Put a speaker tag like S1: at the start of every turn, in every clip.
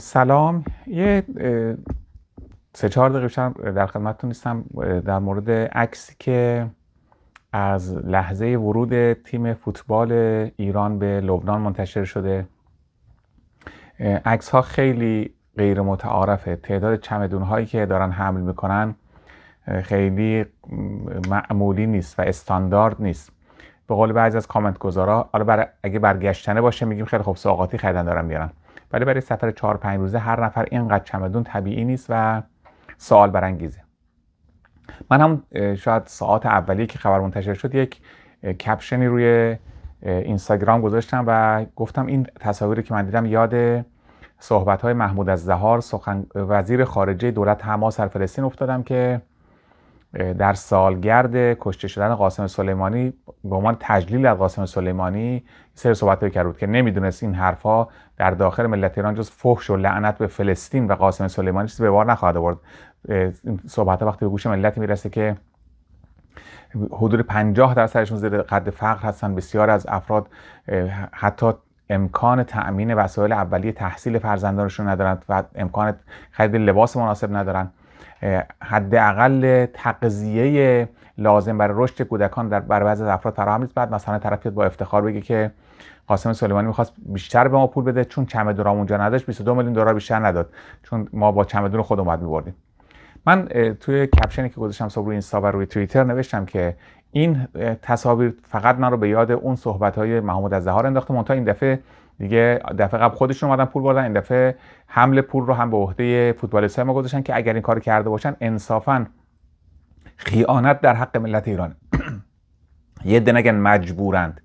S1: سلام یه سه چهار دقیقه در خدمتتون نیستم در مورد عکسی که از لحظه ورود تیم فوتبال ایران به لبنان منتشر شده عکس ها خیلی غیر متعارفه تعداد چمدون هایی که دارن حمل میکنن خیلی معمولی نیست و استاندارد نیست به قول بعضی از کامنت گذارا حالا اگه برگشتنه باشه میگیم خیلی خوب سوغاتی خریدن دارن میارن ولی برای سفر 4 5 روزه هر نفر اینقدر چمدون طبیعی نیست و سوال برانگیزه من هم شاید ساعت اولی که خبر منتشر شد یک کپشنی روی اینستاگرام گذاشتم و گفتم این تصاویری که من دیدم یاد صحبت محمود از زهار سخن وزیر خارجه دولت حماس در فلسطین افتادم که در سالگرد کشته شدن قاسم سلیمانی به عنوان تجلیل از قاسم سلیمانی سر صحبت کرد که نمیدونست این حرفها در داخل ملت ایران جز فحش و لعنت به فلسطین و قاسم سلیمانی چیزی به بار نخواهد آورد صحبت وقتی به گوش ملت میرسه که حدود در درصدشون زیر قد فقر هستن بسیار از افراد حتی امکان تأمین وسایل اولیه تحصیل فرزندانشون ندارند و امکان خرید لباس مناسب ندارند حداقل تقضیه لازم برای رشد کودکان در برای بعضی از افراد فراهم نیست بعد مثلا طرفی با افتخار بگه که قاسم سلیمانی میخواست بیشتر به ما پول بده چون چمدون اونجا نداشت 22 میلیون دلار بیشتر نداد چون ما با چمدون خود اومد میبردیم من توی کپشنی که گذاشتم صبح روی اینستا و روی توییتر نوشتم که این تصاویر فقط من رو به یاد اون صحبت های محمود از زهار انداخته مونتا این دفعه دیگه دفعه قبل خودشون اومدن پول بردن این دفعه حمل پول رو هم به عهده فوتبالیست ما گذاشتن که اگر این کار کرده باشن انصافا خیانت در حق ملت ایران یه دنگن مجبورند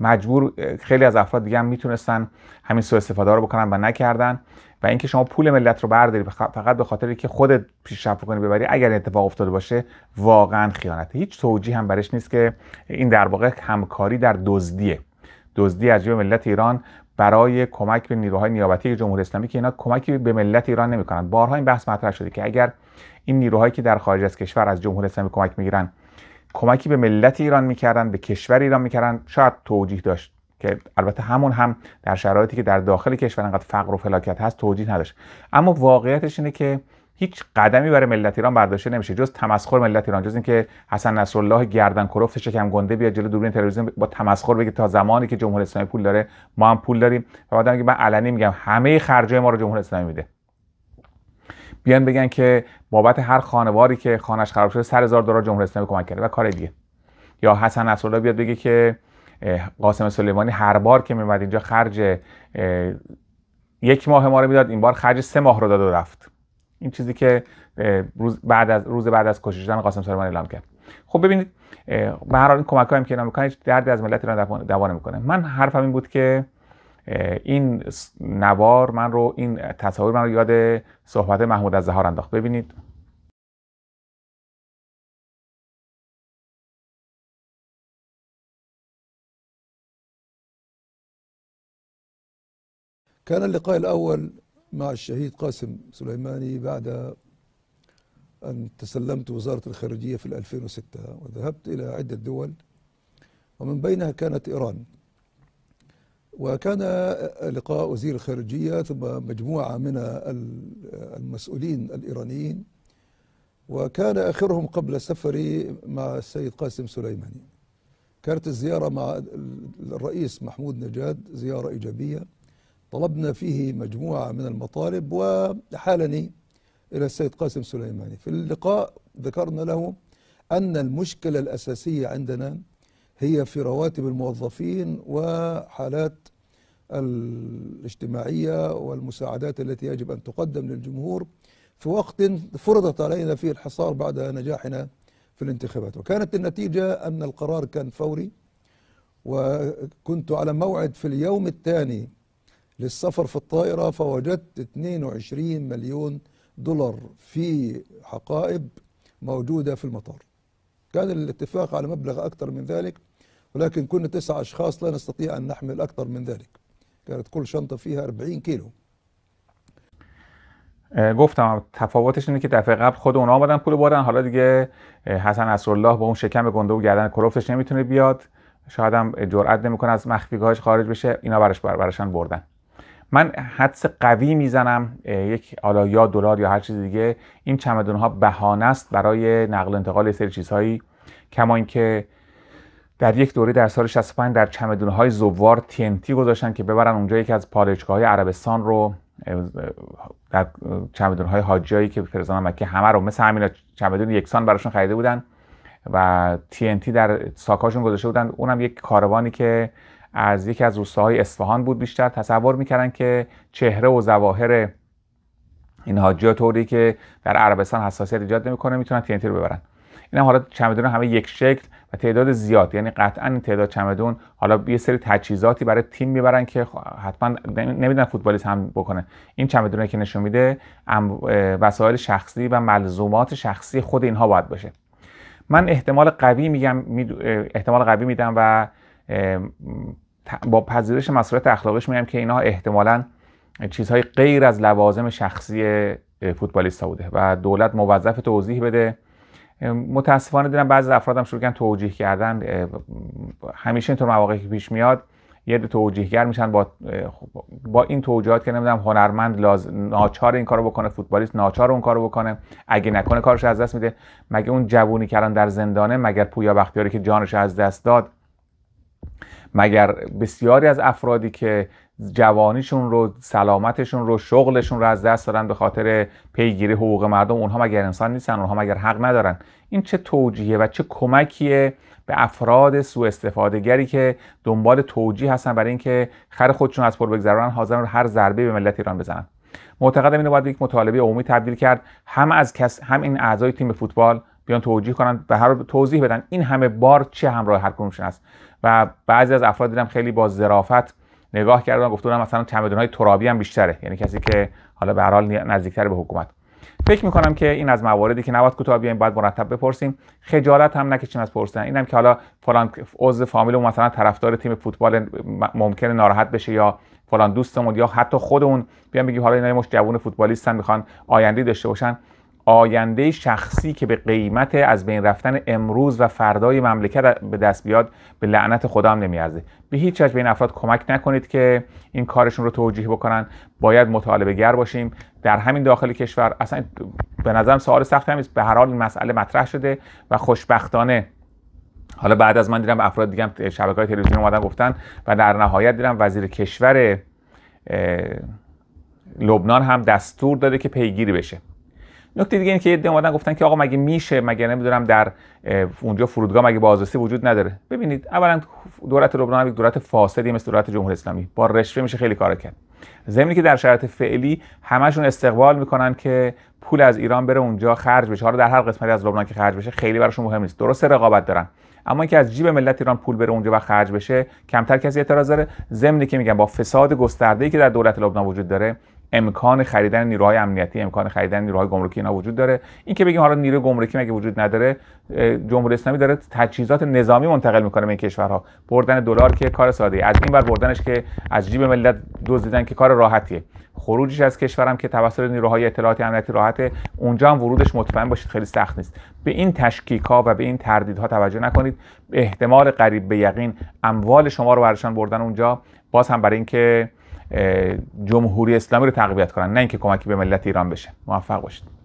S1: مجبور خیلی از افراد دیگه هم میتونستن همین سوء استفاده رو بکنن و نکردن و اینکه شما پول ملت رو برداری فقط به خاطر که خودت پیشرفت کنی ببری اگر اتفاق افتاده باشه واقعا خیانته هیچ توجیه هم برش نیست که این در واقع همکاری در دزدیه دزدی از جیب ملت ایران برای کمک به نیروهای نیابتی جمهوری اسلامی که اینا کمکی به ملت ایران نمیکنند، بارها این بحث مطرح شده که اگر این نیروهایی که در خارج از کشور از جمهوری اسلامی کمک میگیرن کمکی به ملت ایران میکردن به کشور ایران میکردن شاید توجیه داشت که البته همون هم در شرایطی که در داخل کشور انقدر فقر و فلاکت هست توجیه نداشت اما واقعیتش اینه که هیچ قدمی برای ملت ایران برداشته نمیشه جز تمسخر ملت ایران جز اینکه حسن نصرالله گردن کرفت شکم گنده بیاد جلو دوربین تلویزیون با تمسخر بگه تا زمانی که جمهوری اسلامی پول داره ما هم پول داریم و بعدم میگه من علنی میگم همه خرجای ما رو جمهوری اسلامی میده بیان بگن که بابت هر خانواری که خانش خراب شده 100 هزار دلار جمهوری اسلامی کمک کرده و کار دیگه یا حسن نصرالله بیاد بگه که قاسم سلیمانی هر بار که میومد اینجا خرج یک ماه ما رو میداد این بار خرج سه ماه رو داد و رفت این چیزی که روز بعد از روز بعد از کشته شدن قاسم سلیمان اعلام کرد خب ببینید به هر حال این کمک هم که اعلام دردی از ملت ایران دوا نمیکنه من حرفم این بود که این نوار من رو این تصاویر من رو یاد صحبت محمود از زهار انداخت ببینید
S2: كان اللقاء الأول مع الشهيد قاسم سليماني بعد أن تسلمت وزارة الخارجية في 2006 وذهبت إلى عدة دول ومن بينها كانت إيران وكان لقاء وزير الخارجية ثم مجموعة من المسؤولين الإيرانيين وكان آخرهم قبل سفري مع السيد قاسم سليماني كانت الزيارة مع الرئيس محمود نجاد زيارة إيجابية طلبنا فيه مجموعة من المطالب وحالني إلى السيد قاسم سليماني في اللقاء ذكرنا له أن المشكلة الأساسية عندنا هي في رواتب الموظفين وحالات الاجتماعية والمساعدات التي يجب أن تقدم للجمهور في وقت فرضت علينا فيه الحصار بعد نجاحنا في الانتخابات وكانت النتيجة أن القرار كان فوري وكنت على موعد في اليوم الثاني للسفر في الطائرة فوجدت 22 مليون دولار في حقائب موجودة في المطار كان الاتفاق على مبلغ أكثر من ذلك ولكن كنا تسعة أشخاص لا نستطيع أن نحمل أكثر من ذلك كانت كل شنطة فيها 40 كيلو
S1: گفتم تفاوتش اینه که دفعه قبل خود اونا آمدن پول بردن حالا دیگه حسن اسرالله با اون شکم گنده و گردن کلفتش نمیتونه بیاد شاید هم جرعت نمیکنه از مخفیگاهش خارج بشه اینا برش بر بردن من حدس قوی میزنم یک حالا یا دلار یا هر چیز دیگه این چمدون ها بهانه است برای نقل و انتقال سری چیزهایی کما اینکه در یک دوره در سال 65 در چمدون های زوار TNT گذاشتن که ببرن اونجا یکی از پالایشگاه های عربستان رو در چمدون های که فرزان مکه همه رو مثل همین چمدون یکسان براشون خریده بودن و TNT در ساکاشون گذاشته بودن اونم یک کاروانی که از یکی از روستاهای اصفهان بود بیشتر تصور میکردن که چهره و ظواهر این حاجی طوری که در عربستان حساسیت ایجاد نمیکنه میتونن تینتی رو ببرن این هم حالا چمدون همه یک شکل و تعداد زیاد یعنی قطعا این تعداد چمدون حالا یه سری تجهیزاتی برای تیم میبرن که خب حتما نمیدونن فوتبالیست هم بکنه این چمدونه که نشون میده وسایل شخصی و ملزومات شخصی خود اینها باید باشه من احتمال قوی میگم احتمال قوی میدم و با پذیرش مسئولیت اخلاقیش میگم که اینا احتمالا چیزهای غیر از لوازم شخصی فوتبالیست بوده و دولت موظف توضیح بده متاسفانه دیدم بعضی هم شروع کردن توجیه کردن همیشه اینطور مواقعی که پیش میاد یه توجیهگر میشن با خب، با این توجیهات که نمیدونم هنرمند لاز... ناچار این کارو بکنه فوتبالیست ناچار اون کارو بکنه اگه نکنه کارش از دست میده مگه اون جوونی که در زندانه مگر پویا بختیاری که جانش از دست داد مگر بسیاری از افرادی که جوانیشون رو سلامتشون رو شغلشون رو از دست دارن به خاطر پیگیری حقوق مردم اونها مگر انسان نیستن اونها مگر حق ندارن این چه توجیه و چه کمکیه به افراد سوء که دنبال توجیه هستن برای اینکه خر خودشون از پر بگذرونن حاضرن رو هر ضربه به ملت ایران بزنن معتقدم اینو باید یک مطالبه عمومی تبدیل کرد هم از کس هم این اعضای تیم فوتبال بیان توضیح کنن به هر توضیح بدن این همه بار چه همراه هر کدومشون است و بعضی از افراد دیدم خیلی با ظرافت نگاه کردن گفتم مثلا چمدونهای ترابی هم بیشتره یعنی کسی که حالا به هر حال نزدیکتر به حکومت فکر کنم که این از مواردی که نباید کوتاه بیایم باید مرتب بپرسیم خجالت هم نکشیم از پرسیدن اینم که حالا فلان عضو فامیل و مثلا طرفدار تیم فوتبال ممکنه ناراحت بشه یا فلان دوستمون یا حتی خودمون بیان بگیم حالا اینا مش جوون فوتبالیستن میخوان آینده داشته باشن آینده شخصی که به قیمت از بین رفتن امروز و فردای مملکت به دست بیاد به لعنت خدا هم نمیارزه به هیچ وجه به این افراد کمک نکنید که این کارشون رو توجیه بکنن باید مطالبه گر باشیم در همین داخل کشور اصلا به نظرم سوال سخت هم به هر حال این مسئله مطرح شده و خوشبختانه حالا بعد از من دیدم افراد دیگه شبکه های تلویزیون اومدن گفتن و در نهایت دیدم وزیر کشور لبنان هم دستور داده که پیگیری بشه نکته دیگه اینه که یه اومدن گفتن که آقا مگه میشه مگه نمیدونم در اونجا فرودگاه مگه بازرسی وجود نداره ببینید اولا دولت لبنان یک دولت فاسدی مثل دولت جمهوری اسلامی با رشوه میشه خیلی کار کرد زمینی که در شرایط فعلی همشون استقبال میکنن که پول از ایران بره اونجا خرج بشه حالا در هر قسمتی از لبنان که خرج بشه خیلی براشون مهم نیست درست رقابت دارن اما اینکه از جیب ملت ایران پول بره اونجا و خرج بشه کمتر کسی اعتراض داره که میگن با فساد گسترده که در دولت لبنان وجود داره امکان خریدن نیروهای امنیتی امکان خریدن نیروهای گمرکی اینا وجود داره این که بگیم حالا نیروی گمرکی مگه وجود نداره جمهوری اسلامی داره تجهیزات نظامی منتقل میکنه به کشورها بردن دلار که کار ساده از این بر بردنش که از جیب ملت دزدیدن که کار راحتیه خروجش از کشورم که توسط نیروهای اطلاعاتی امنیتی راحته اونجا هم ورودش مطمئن باشید خیلی سخت نیست به این تشکیک ها و به این تردیدها توجه نکنید احتمال قریب به یقین اموال شما رو برشان بردن اونجا باز هم برای اینکه جمهوری اسلامی رو تقویت کنن نه اینکه کمکی به ملت ایران بشه موفق باشید